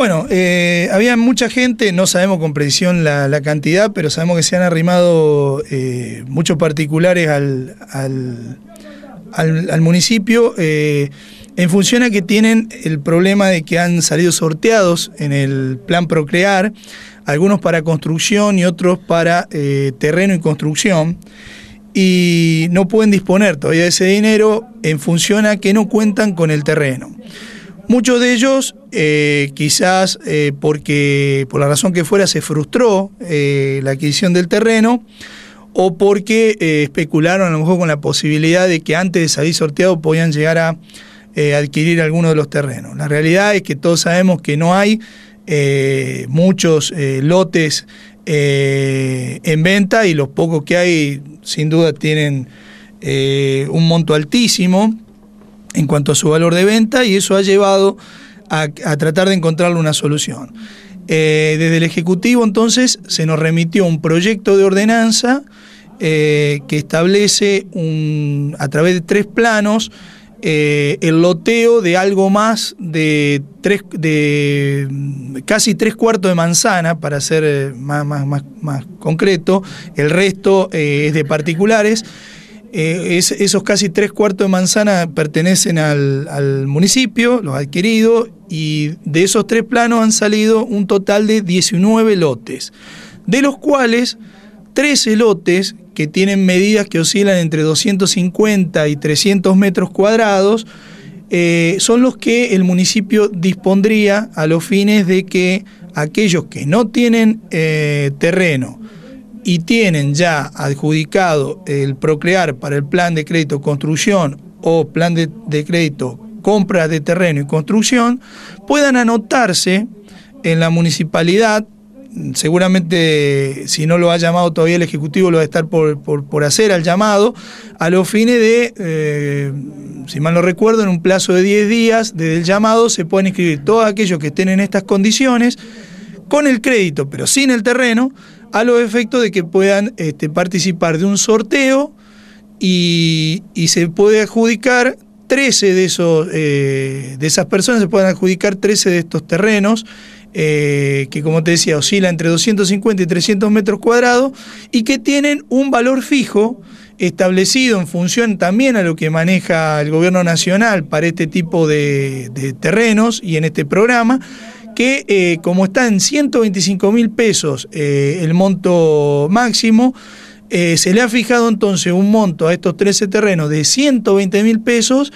Bueno, eh, había mucha gente, no sabemos con precisión la, cantidad, pero sabemos que se han arrimado eh, muchos particulares al, al, municipio eh, en función a que tienen el problema de que han salido sorteados en el plan Procrear, algunos para construcción y otros para terreno y construcción, y no pueden disponer todavía de ese dinero en función a que no cuentan con el terreno. Muchos de ellos, eh, quizás eh, porque por la razón que fuera, se frustró eh, la adquisición del terreno o porque especularon a lo mejor con la posibilidad de que antes de salir sorteado podían llegar a adquirir alguno de los terrenos. La realidad es que todos sabemos que no hay muchos lotes en venta y los pocos que hay sin duda tienen un monto altísimo en cuanto a su valor de venta y eso ha llevado a, tratar de encontrarle una solución. Eh, desde el Ejecutivo entonces se nos remitió un proyecto de ordenanza eh, que establece un, a través de tres planos eh, el loteo de algo más de, tres, de casi tres cuartos de manzana, para ser más, más concreto, el resto es de particulares. Eh, esos casi tres cuartos de manzana pertenecen al, municipio, los adquirido, y de esos tres planos han salido un total de 19 lotes, de los cuales 13 lotes que tienen medidas que oscilan entre 250 y 300 metros cuadrados, eh, son los que el municipio dispondría a los fines de que aquellos que no tienen eh, terreno, y tienen ya adjudicado el procrear para el plan de crédito construcción o plan de, crédito compra de terreno y construcción, puedan anotarse en la municipalidad seguramente si no lo ha llamado todavía el Ejecutivo, lo va a estar por, hacer al llamado, a los fines de, eh, si mal no recuerdo, en un plazo de 10 días desde el llamado se pueden inscribir todos aquellos que estén en estas condiciones, con el crédito pero sin el terreno, a los efectos de que puedan este, participar de un sorteo y, se puede adjudicar 13 de, esos, eh, de esas personas, se pueden adjudicar 13 de estos terrenos. Eh, que como te decía oscila entre 250 y 300 metros cuadrados y que tienen un valor fijo establecido en función también a lo que maneja el gobierno nacional para este tipo de terrenos y en este programa que eh, como está en 125 mil pesos eh, el monto máximo, eh, se le ha fijado entonces un monto a estos 13 terrenos de 120 mil pesos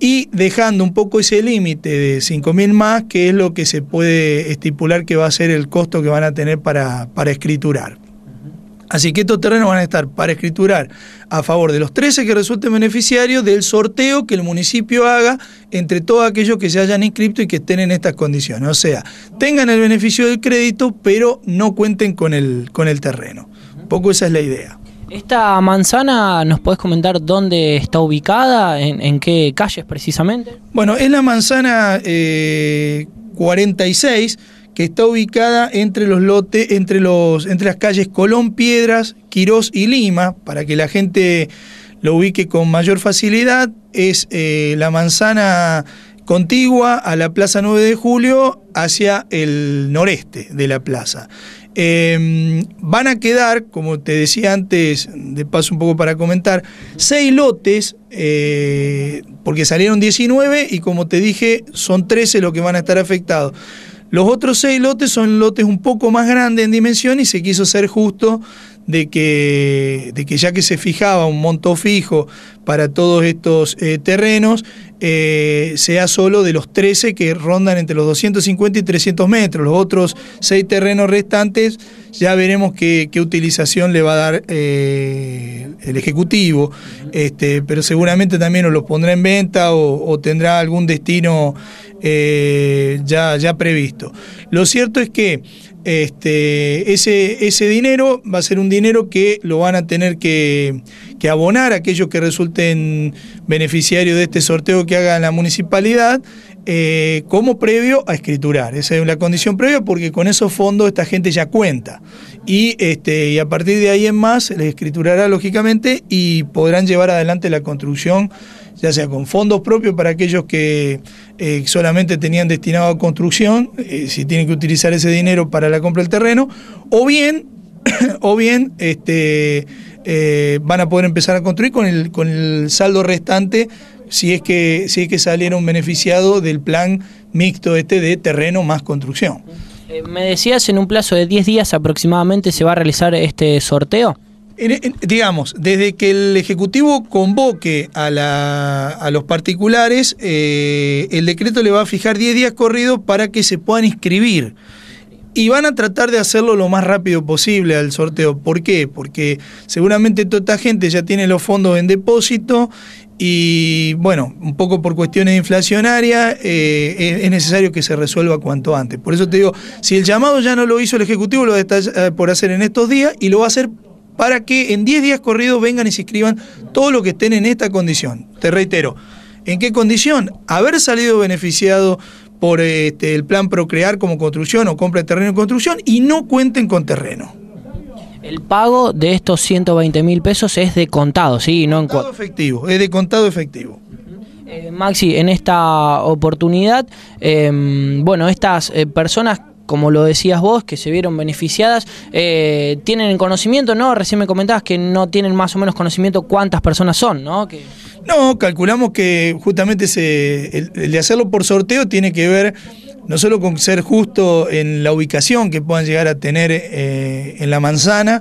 y dejando un poco ese límite de 5 mil más, que es lo que se puede estipular que va a ser el costo que van a tener para escriturar. Así que estos terrenos van a estar para escriturar a favor de los 13 que resulten beneficiarios del sorteo que el municipio haga entre todos aquellos que se hayan inscrito y que estén en estas condiciones. O sea, tengan el beneficio del crédito, pero no cuenten con el, con el terreno. Un poco esa es la idea. ¿Esta manzana nos podés comentar dónde está ubicada? ¿En, qué calles precisamente? Bueno, es la manzana 46 eh, que está ubicada entre los lotes, entre los, entre las calles Colón, Piedras, Quirós y Lima, para que la gente lo ubique con mayor facilidad, es eh, la manzana contigua a la Plaza 9 de Julio hacia el noreste de la plaza. Em, van a quedar, como te decía antes, de paso un poco para comentar, seis lotes, eh, porque salieron 19 y como te dije, son 13 los que van a estar afectados. Los otros seis lotes son lotes un poco más grandes en dimensión y se quiso ser justo de que, de que ya que se fijaba un monto fijo para todos estos eh, terrenos, eh, sea solo de los 13 que rondan entre los 250 y 300 metros. Los otros seis terrenos restantes ya veremos qué, utilización le va a dar eh, el Ejecutivo, este, pero seguramente también nos los pondrá en venta o, tendrá algún destino eh, ya, ya previsto. Lo cierto es que este, ese, ese dinero va a ser un dinero que lo van a tener que, que abonar aquellos que resulten beneficiarios de este sorteo que haga la municipalidad eh, como previo a escriturar. Esa es la condición previa porque con esos fondos esta gente ya cuenta. Y, este, y a partir de ahí en más les escriturará lógicamente y podrán llevar adelante la construcción, ya sea con fondos propios para aquellos que eh, solamente tenían destinado a construcción, eh, si tienen que utilizar ese dinero para la compra del terreno, o bien, o bien este, van a poder empezar a construir con con el saldo restante si es que, si es que salieron beneficiados del plan mixto este de terreno más construcción. Eh, me decías, en un plazo de 10 días aproximadamente se va a realizar este sorteo. digamos, desde que el Ejecutivo convoque a, los particulares, eh, el decreto le va a fijar 10 días corridos para que se puedan inscribir. Y van a tratar de hacerlo lo más rápido posible al sorteo. ¿Por qué? Porque seguramente toda esta gente ya tiene los fondos en depósito y bueno, un poco por cuestiones inflacionarias eh, es, necesario que se resuelva cuanto antes. Por eso te digo, si el llamado ya no lo hizo el Ejecutivo, lo está eh, por hacer en estos días y lo va a hacer para que en 10 días corridos vengan y se inscriban todos los que estén en esta condición. Te reitero, ¿en qué condición? Haber salido beneficiado por este, el plan Procrear como construcción o compra de terreno en construcción y no cuenten con terreno. El pago de estos 120 mil pesos es de contado, ¿sí? No en contado efectivo, es de contado efectivo. Eh, Maxi, en esta oportunidad, em, bueno, estas eh, personas como lo decías vos, que se vieron beneficiadas, eh, tienen conocimiento, ¿no? Recién me comentabas que no tienen más o menos conocimiento cuántas personas son, ¿no? Que... No, calculamos que justamente el, de hacerlo por sorteo tiene que ver no solo con ser justo en la ubicación que puedan llegar a tener eh, en la manzana,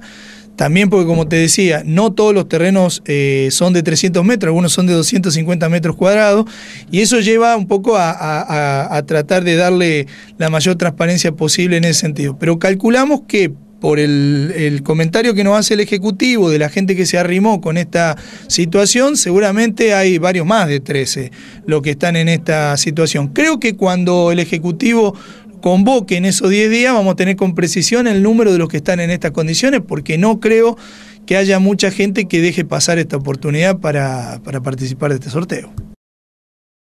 también porque, como te decía, no todos los terrenos eh, son de 300 metros, algunos son de 250 metros cuadrados, y eso lleva un poco a, tratar de darle la mayor transparencia posible en ese sentido. Pero calculamos que por el, comentario que nos hace el Ejecutivo de la gente que se arrimó con esta situación, seguramente hay varios más de 13 los que están en esta situación. Creo que cuando el Ejecutivo convoque en esos 10 días vamos a tener con precisión el número de los que están en estas condiciones, porque no creo que haya mucha gente que deje pasar esta oportunidad para participar de este sorteo.